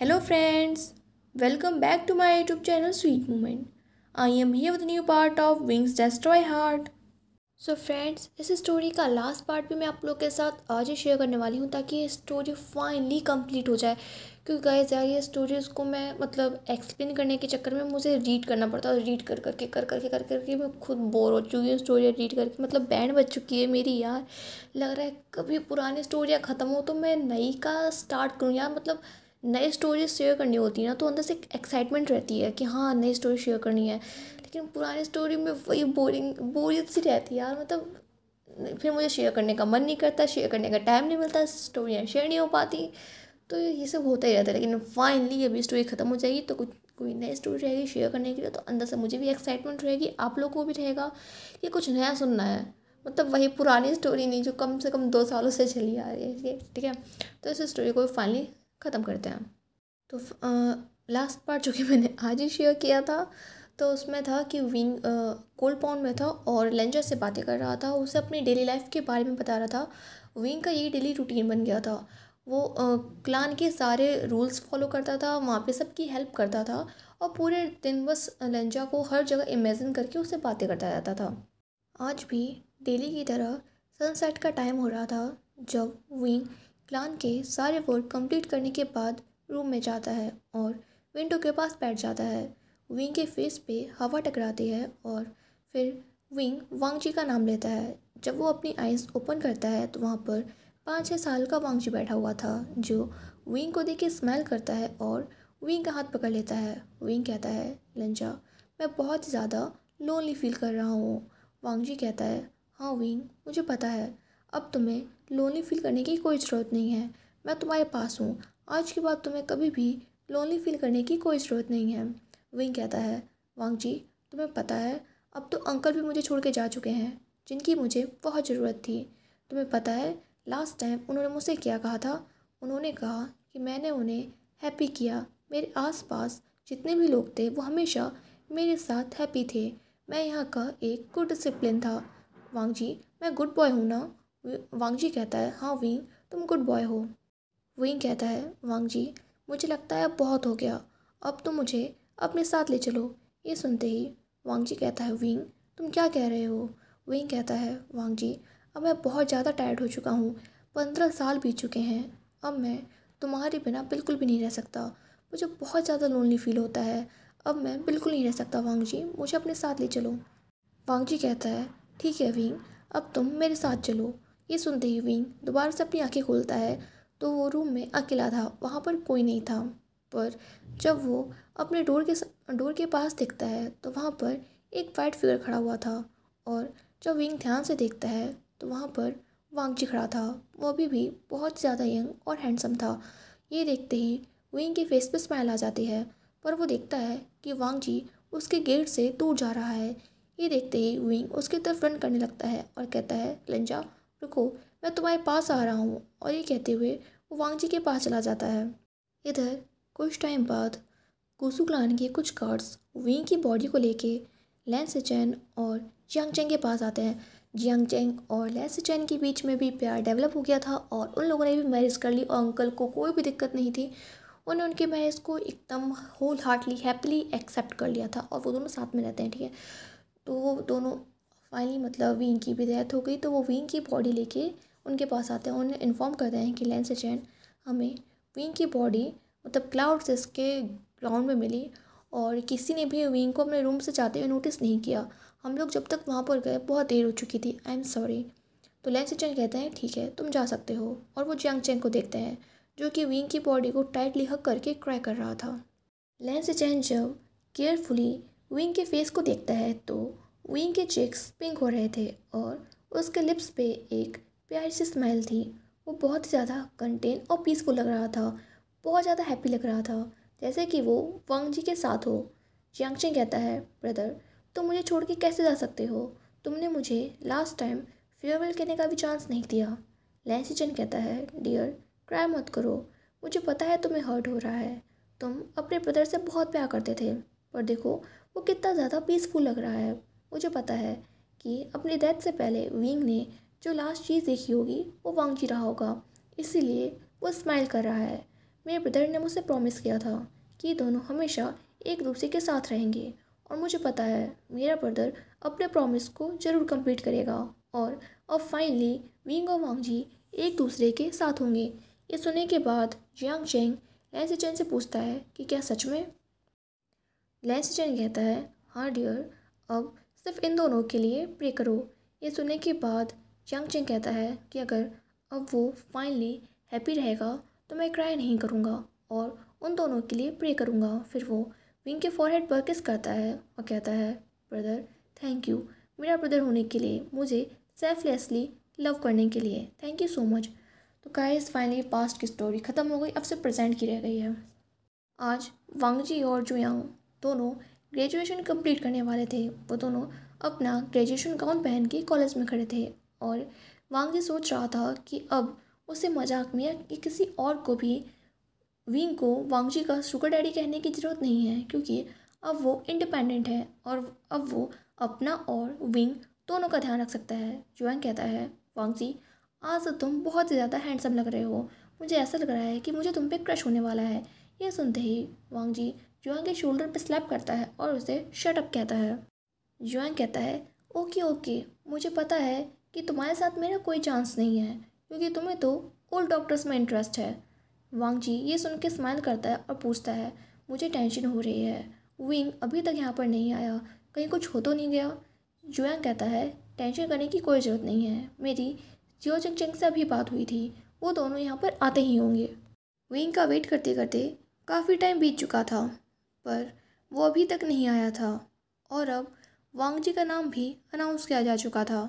hello friends welcome back to my YouTube channel sweet moment I am here with new part of wings destroy heart so friends इस story का last part भी मैं आप लोग के साथ आज ही शेयर करने वाली हूँ ताकि ये स्टोरी फाइनली कंप्लीट हो जाए क्योंकि गाइस यार ये स्टोरी उसको मैं मतलब एक्सप्लेन करने के चक्कर में मुझे रीड करना पड़ता है और रीड कर करके कर करके कर करके मैं खुद बोर हो चुकी हूँ स्टोरी रीड करके मतलब बैंड बज चुकी है मेरी यार लग रहा है कभी पुरानी स्टोरियाँ ख़त्म हो तो मैं नई का स्टार्ट करूँ यार मतलब नए स्टोरीज शेयर करनी होती है ना तो अंदर से एक एक्साइटमेंट रहती है कि हाँ नई स्टोरी शेयर करनी है लेकिन पुरानी स्टोरी में वही बोरिंग बोरियत सी रहती है यार मतलब फिर मुझे शेयर करने का मन नहीं करता शेयर करने का टाइम नहीं मिलता स्टोरियाँ शेयर नहीं हो पाती तो ये सब होता ही रहता है लेकिन फाइनली अभी स्टोरी ख़त्म हो जाएगी तो कुछ कोई नई स्टोरी रहेगी शेयर करने के लिए तो अंदर से मुझे भी एक्साइटमेंट रहेगी आप लोगों को भी रहेगा कि कुछ नया सुनना है मतलब वही पुरानी स्टोरी नहीं जो कम से कम दो सालों से चली आ रही है ठीक है तो इस स्टोरी को फाइनली ख़त्म करते हैं तो लास्ट पार्ट जो कि मैंने आज ही शेयर किया था तो उसमें था कि विंग कोल्ड पाउंड में था और लेंजर से बातें कर रहा था उसे अपनी डेली लाइफ के बारे में बता रहा था विंग का ये डेली रूटीन बन गया था वो क्लान के सारे रूल्स फॉलो करता था वहाँ पे सबकी हेल्प करता था और पूरे दिन बस लेंजा को हर जगह इमेजिन करके उससे बातें करता जाता था आज भी डेली की तरह सनसेट का टाइम हो रहा था जब विंग प्लान के सारे वर्क कंप्लीट करने के बाद रूम में जाता है और विंडो के पास बैठ जाता है विंग के फेस पे हवा टकराती है और फिर विंग जी का नाम लेता है जब वो अपनी आइज़ ओपन करता है तो वहाँ पर पाँच छः साल का वांगजी बैठा हुआ था जो विंग को देख के स्मेल करता है और विंग का हाथ पकड़ लेता है विंग कहता है लंजा मैं बहुत ज़्यादा लोनली फील कर रहा हूँ जी कहता है हाँ विंग मुझे पता है अब तुम्हें लोनली फील करने की कोई ज़रूरत नहीं है मैं तुम्हारे पास हूँ आज के बाद तुम्हें कभी भी लोनली फील करने की कोई ज़रूरत नहीं है विंग कहता है वांग जी तुम्हें पता है अब तो अंकल भी मुझे छोड़ के जा चुके हैं जिनकी मुझे बहुत ज़रूरत थी तुम्हें पता है लास्ट टाइम उन्होंने मुझसे क्या कहा था उन्होंने कहा कि मैंने उन्हें हैप्पी किया मेरे आसपास जितने भी लोग थे वो हमेशा मेरे साथ हैप्पी थे मैं यहाँ का एक गुड डिसिप्लिन था वांग जी मैं गुड बॉय हूँ ना वांग जी कहता है हाँ विंग तुम गुड बॉय हो विंग कहता है जी मुझे लगता है अब बहुत हो गया अब तुम तो मुझे अपने साथ ले चलो ये सुनते ही वांग जी कहता है विंग तुम क्या कह रहे हो विंग कहता है जी अब मैं बहुत ज़्यादा टायर्ड हो चुका हूँ पंद्रह साल बीत चुके हैं अब मैं तुम्हारे बिना बिल्कुल भी नहीं रह सकता मुझे बहुत ज़्यादा लोनली फील होता है अब मैं बिल्कुल नहीं रह सकता वांग जी मुझे अपने साथ ले चलो वांग जी कहता है ठीक है विंग अब तुम मेरे साथ चलो ये सुनते ही विंग दोबारा से अपनी आंखें खोलता है तो वो रूम में अकेला था वहाँ पर कोई नहीं था पर जब वो अपने डोर के डोर के पास देखता है तो वहाँ पर एक वाइट फिगर खड़ा हुआ था और जब विंग ध्यान से देखता है तो वहाँ पर जी खड़ा था वो अभी भी बहुत ज़्यादा यंग और हैंडसम था ये देखते ही विंग के फेस पर स्माइल आ जाती है पर वो देखता है कि जी उसके गेट से दूर जा रहा है ये देखते ही विंग उसकी तरफ रन करने लगता है और कहता है लंजा रुको मैं तुम्हारे पास आ रहा हूँ और ये कहते हुए वो वांगजी के पास चला जाता है इधर कुछ टाइम बाद गोसू क्लान के कुछ गार्ड्स विंग की बॉडी को लेके लेंस चैन और जियांग चैन के पास आते हैं जियांग चैंग और लेंस चैन के बीच में भी प्यार डेवलप हो गया था और उन लोगों ने भी मैरिज कर ली और अंकल को कोई भी दिक्कत नहीं थी उन्होंने उनके मैरिज को एकदम होल हार्टली हैप्पीली एक्सेप्ट कर लिया था और वो दोनों साथ में रहते हैं ठीक है तो वो दोनों फाइनली मतलब विंग की भी डेथ हो गई तो वो विंग की बॉडी लेके उनके पास आते हैं उन्हें इन्फॉर्म करते हैं कि लेंस चैन हमें विंग की बॉडी मतलब क्लाउड से इसके ग्राउंड में मिली और किसी ने भी विंग को अपने रूम से जाते हुए नोटिस नहीं किया हम लोग जब तक वहाँ पर गए बहुत देर हो चुकी थी आई एम सॉरी तो लेंस एजेंट कहते हैं ठीक है तुम जा सकते हो और वो जंग चैंग को देखते हैं जो कि विंग की बॉडी को टाइटली हक करके क्राई कर रहा था लेंस चैन जब केयरफुली विंग के फेस को देखता है तो विंग के चेक्स पिंक हो रहे थे और उसके लिप्स पे एक प्यारी सी स्माइल थी वो बहुत ही ज़्यादा कंटेन और पीसफुल लग रहा था बहुत ज़्यादा हैप्पी लग रहा था जैसे कि वो वांग जी के साथ हो जियांगचिंग कहता है ब्रदर तुम मुझे छोड़ के कैसे जा सकते हो तुमने मुझे लास्ट टाइम फेयरवेल कहने का भी चांस नहीं दिया लैंसी चन कहता है डियर क्राई मत करो मुझे पता है तुम्हें हर्ट हो रहा है तुम अपने ब्रदर से बहुत प्यार करते थे पर देखो वो कितना ज़्यादा पीसफुल लग रहा है मुझे पता है कि अपने डेथ से पहले विंग ने जो लास्ट चीज़ देखी होगी वो वांगजी रहा होगा इसीलिए वो स्माइल कर रहा है मेरे ब्रदर ने मुझसे प्रॉमिस किया था कि दोनों हमेशा एक दूसरे के साथ रहेंगे और मुझे पता है मेरा ब्रदर अपने प्रॉमिस को ज़रूर कंप्लीट करेगा और अब फाइनली विंग और वांगजी एक दूसरे के साथ होंगे ये सुनने के बाद जियांग चेंग लैंसी चैन से पूछता है कि क्या सच में लैंसी चैन कहता है हाँ डियर अब सिर्फ इन दोनों के लिए प्रे करो ये सुनने के बाद चंग चिंग कहता है कि अगर अब वो फाइनली हैप्पी रहेगा तो मैं क्राई नहीं करूँगा और उन दोनों के लिए प्रे करूँगा फिर वो विंग के फॉरहेड पर किस करता है और कहता है ब्रदर थैंक यू मेरा ब्रदर होने के लिए मुझे सेल्फलेसली लव करने के लिए थैंक यू सो मच तो गाइस फाइनली पास्ट की स्टोरी ख़त्म हो गई अब से प्रेजेंट की रह गई है आज वांगजी और जुयांग दोनों ग्रेजुएशन कंप्लीट करने वाले थे वो दोनों अपना ग्रेजुएशन गाउन पहन के कॉलेज में खड़े थे और वांगी सोच रहा था कि अब उसे मजाक में कि किसी और को भी विंग को वांगजी का शुगर डैडी कहने की ज़रूरत नहीं है क्योंकि अब वो इंडिपेंडेंट है और अब वो अपना और विंग दोनों का ध्यान रख सकता है जुआंग कहता है वांगजी आज तो तुम बहुत ज़्यादा हैंडसम लग रहे हो मुझे ऐसा लग रहा है कि मुझे तुम पे क्रश होने वाला है ये सुनते ही वांगजी युआन के शोल्डर पर स्लैप करता है और उसे शट अप कहता है युआन कहता है ओके ओके मुझे पता है कि तुम्हारे साथ मेरा कोई चांस नहीं है क्योंकि तुम्हें तो ओल्ड डॉक्टर्स में इंटरेस्ट है वांग जी ये सुन के स्माइल करता है और पूछता है मुझे टेंशन हो रही है विंग अभी तक यहाँ पर नहीं आया कहीं कुछ हो तो नहीं गया जुआंग कहता है टेंशन करने की कोई ज़रूरत नहीं है मेरी जियो चंग चंग से अभी बात हुई थी वो दोनों यहाँ पर आते ही होंगे विंग का वेट करते करते काफ़ी टाइम बीत चुका था पर वो अभी तक नहीं आया था और अब वांग जी का नाम भी अनाउंस किया जा चुका था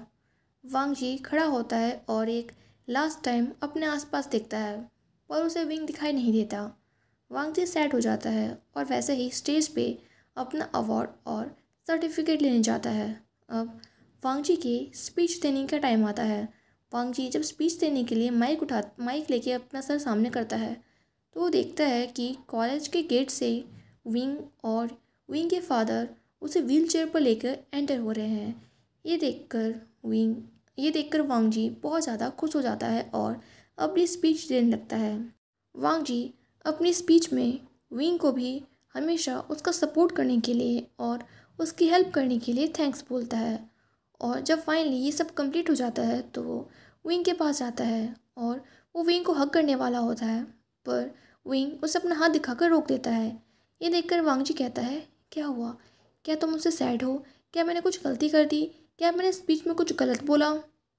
वांग जी खड़ा होता है और एक लास्ट टाइम अपने आसपास देखता है पर उसे विंग दिखाई नहीं देता वांग जी सेट हो जाता है और वैसे ही स्टेज पे अपना अवार्ड और सर्टिफिकेट लेने जाता है अब वांग जी की स्पीच देने का टाइम आता है वांग जी जब स्पीच देने के लिए माइक उठा माइक लेके अपना सर सामने करता है तो वो देखता है कि कॉलेज के गेट से विंग और विंग के फादर उसे व्हीलचेयर पर लेकर एंटर हो रहे हैं ये देखकर विंग ये देखकर वांग जी बहुत ज़्यादा खुश हो जाता है और अपनी स्पीच देने लगता है वांग जी अपनी स्पीच में विंग को भी हमेशा उसका सपोर्ट करने के लिए और उसकी हेल्प करने के लिए थैंक्स बोलता है और जब फाइनली ये सब कंप्लीट हो जाता है तो वो विंग के पास जाता है और वो विंग को हक करने वाला होता है पर विंग उसे अपना हाथ दिखाकर रोक देता है ये देखकर वांगजी कहता है क्या हुआ क्या तुम उससे सैड हो क्या मैंने कुछ गलती कर दी क्या मैंने स्पीच में कुछ गलत बोला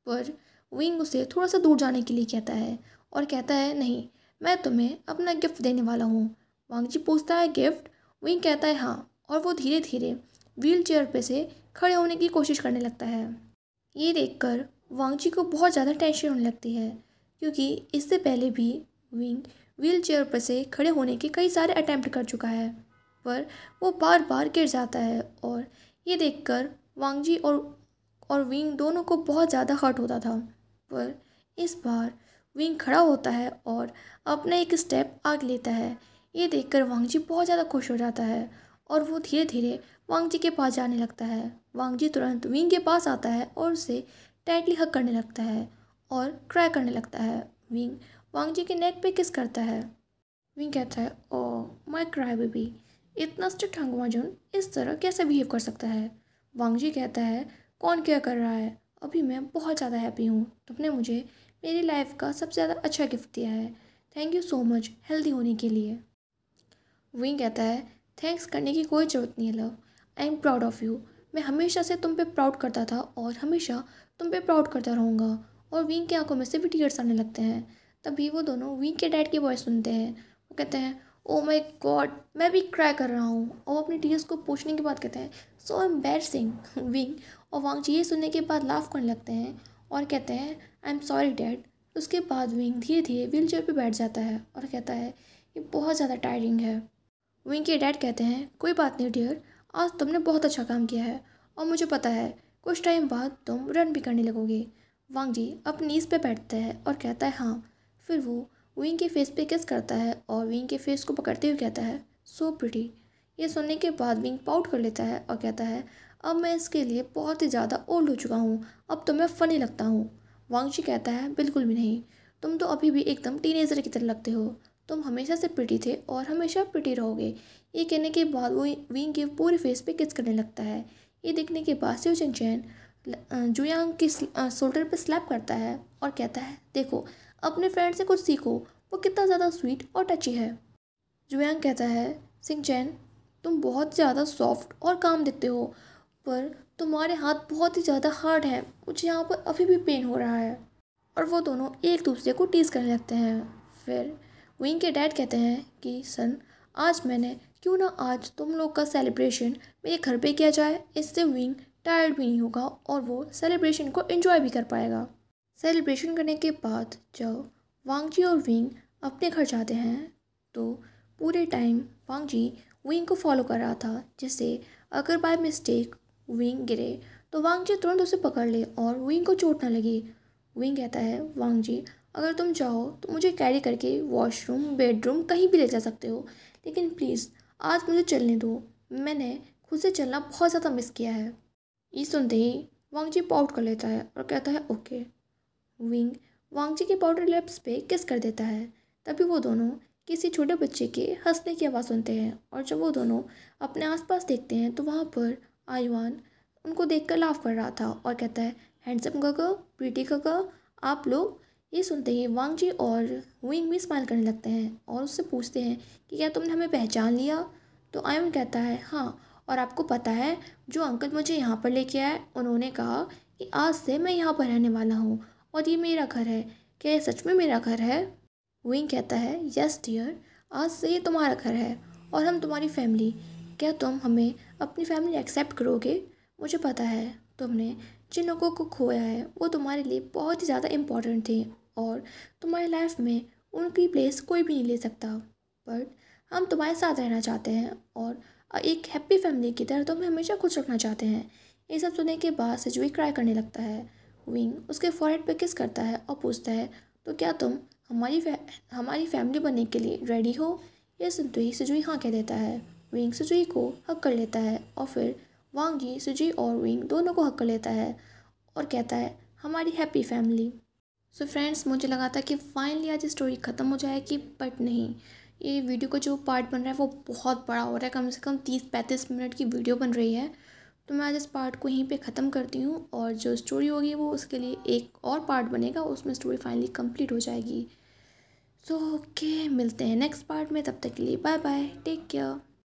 पर विंग उसे थोड़ा सा दूर जाने के लिए कहता है और कहता है नहीं मैं तुम्हें अपना गिफ्ट देने वाला हूँ वांगजी पूछता है गिफ्ट विंग कहता है हाँ और वो धीरे धीरे व्हील चेयर पर से खड़े होने की कोशिश करने लगता है ये देखकर वांगजी को बहुत ज़्यादा टेंशन होने लगती है क्योंकि इससे पहले भी विंग व्हीलचेयर पर से खड़े होने के कई सारे अटैम्प्ट कर चुका है पर वो बार बार गिर जाता है और ये देखकर वांगजी और और विंग दोनों को बहुत ज़्यादा हर्ट होता था पर इस बार विंग खड़ा होता है और अपना एक स्टेप आग लेता है ये देखकर वांगजी बहुत ज़्यादा खुश हो जाता है और वो धीरे धीरे वांगजी के पास जाने लगता है वांगजी तुरंत विंग के पास आता है और उसे टाइटली हक करने लगता है और क्राई करने लगता है विंग वांग जी के नेक पे किस करता है विंग कहता है ओ माई क्राई बेबी इतना स्ट्रिक्ट हंगवा जुन इस तरह कैसे बिहेव कर सकता है वांग जी कहता है कौन क्या कर रहा है अभी मैं बहुत ज़्यादा हैप्पी हूँ तुमने मुझे मेरी लाइफ का सबसे ज़्यादा अच्छा गिफ्ट दिया है thank you so much healthy होने के लिए विंग कहता है थैंक्स करने की कोई ज़रूरत नहीं है love I am proud of you मैं हमेशा से तुम पे प्राउड करता था और हमेशा तुम पे प्राउड करता रहूँगा और विंग की आंखों में से भी टीयर्स आने लगते हैं तभी वो दोनों विंग के डैड की वॉइस सुनते हैं वो कहते हैं ओ माय गॉड मैं भी क्राई कर रहा हूँ और वो अपने टीचर्स को पूछने के बाद कहते हैं सो सिंह विंग और वांग ये सुनने के बाद लाफ करने लगते हैं और कहते हैं आई एम सॉरी डैड उसके बाद विंग धीरे धीरे व्हील चेयर पर बैठ जाता है और कहता है ये बहुत ज़्यादा टायरिंग है विंग के डैड कहते हैं कोई बात नहीं डियर आज तुमने बहुत अच्छा काम किया है और मुझे पता है कुछ टाइम बाद तुम रन भी करने लगोगे वांग जी अपनी नीज पे बैठता है और कहता है हाँ फिर वो विंग के फेस पे किस करता है और विंग के फेस को पकड़ते हुए कहता है सो so प्रिटी ये सुनने के बाद विंग पाउट कर लेता है और कहता है अब मैं इसके लिए बहुत ही ज़्यादा ओल्ड हो चुका हूँ अब तो मैं फ़नी लगता हूँ वांगशी कहता है बिल्कुल भी नहीं तुम तो अभी भी एकदम टीनेजर की तरह लगते हो तुम हमेशा से पिटी थे और हमेशा पिटी रहोगे ये कहने के बाद वो विंग के पूरे फेस पे किस करने लगता है ये देखने के बाद सिव चैन जुयांग के शोल्डर पर स्लैप करता है और कहता है देखो अपने फ्रेंड से कुछ सीखो वो कितना ज़्यादा स्वीट और टची है जुआंग कहता है सिंह चैन तुम बहुत ज़्यादा सॉफ्ट और काम दिखते हो पर तुम्हारे हाथ बहुत ही ज़्यादा हार्ड हैं मुझे यहाँ पर अभी भी पेन हो रहा है और वो दोनों एक दूसरे को टीज करने लगते हैं फिर विंग के डैड कहते हैं कि सन आज मैंने क्यों ना आज तुम लोग का सेलिब्रेशन मेरे घर पे किया जाए इससे विंग टायर्ड भी नहीं होगा और वो सेलिब्रेशन को एंजॉय भी कर पाएगा सेलिब्रेशन करने के बाद जब वांग जी और विंग अपने घर जाते हैं तो पूरे टाइम वांग जी विंग को फॉलो कर रहा था जैसे अगर बाय मिस्टेक विंग गिरे तो जी तुरंत उसे पकड़ ले और विंग को चोट ना लगी विंग कहता है जी अगर तुम चाहो तो मुझे कैरी करके वॉशरूम बेडरूम कहीं भी ले जा सकते हो लेकिन प्लीज़ आज मुझे चलने दो मैंने खुद से चलना बहुत ज़्यादा मिस किया है ये सुनते ही जी पाउट कर लेता है और कहता है ओके विंग वांगची के पाउडर लिप्स पे किस कर देता है तभी वो दोनों किसी छोटे बच्चे के हंसने की आवाज़ सुनते हैं और जब वो दोनों अपने आसपास देखते हैं तो वहाँ पर आयुआन उनको देख कर लाफ कर रहा था और कहता है हैंडसम गगा प्रीटी गगा आप लोग ये सुनते ही वांगजी और विंग भी स्माइल करने लगते हैं और उससे पूछते हैं कि क्या तुमने हमें पहचान लिया तो आयुन कहता है हाँ और आपको पता है जो अंकल मुझे यहाँ पर लेके आए उन्होंने कहा कि आज से मैं यहाँ पर रहने वाला हूँ और ये मेरा घर है क्या ये सच में मेरा घर है विंग कहता है यस डियर आज से ये तुम्हारा घर है और हम तुम्हारी फैमिली क्या तुम हमें अपनी फैमिली एक्सेप्ट करोगे मुझे पता है तुमने जिन लोगों को खोया है वो तुम्हारे लिए बहुत ही ज़्यादा इम्पोर्टेंट थे और तुम्हारी लाइफ में उनकी प्लेस कोई भी नहीं ले सकता बट हम तुम्हारे साथ रहना चाहते हैं और एक हैप्पी फैमिली की तरह तुम्हें हमेशा खुश रखना चाहते हैं ये सब सुनने के बाद सजुई क्राई करने लगता है विंग उसके फॉरहेड पे किस करता है और पूछता है तो क्या तुम हमारी फै, हमारी फैमिली बनने के लिए रेडी हो यह सुनते ही सुजुई हाँ कह देता है विंग सुजुई को हक कर लेता है और फिर वांग जी सुजुई और विंग दोनों को हक कर लेता है और कहता है हमारी हैप्पी फैमिली सो फ्रेंड्स मुझे लगा था कि फाइनली आज स्टोरी ख़त्म हो जाएगी बट नहीं ये वीडियो का जो पार्ट बन रहा है वो बहुत बड़ा हो रहा है कम से कम तीस पैंतीस मिनट की वीडियो बन रही है तो मैं आज इस पार्ट को यहीं पे ख़त्म करती हूँ और जो स्टोरी होगी वो उसके लिए एक और पार्ट बनेगा उसमें स्टोरी फाइनली कंप्लीट हो जाएगी सो so, ओके okay, मिलते हैं नेक्स्ट पार्ट में तब तक के लिए बाय बाय टेक केयर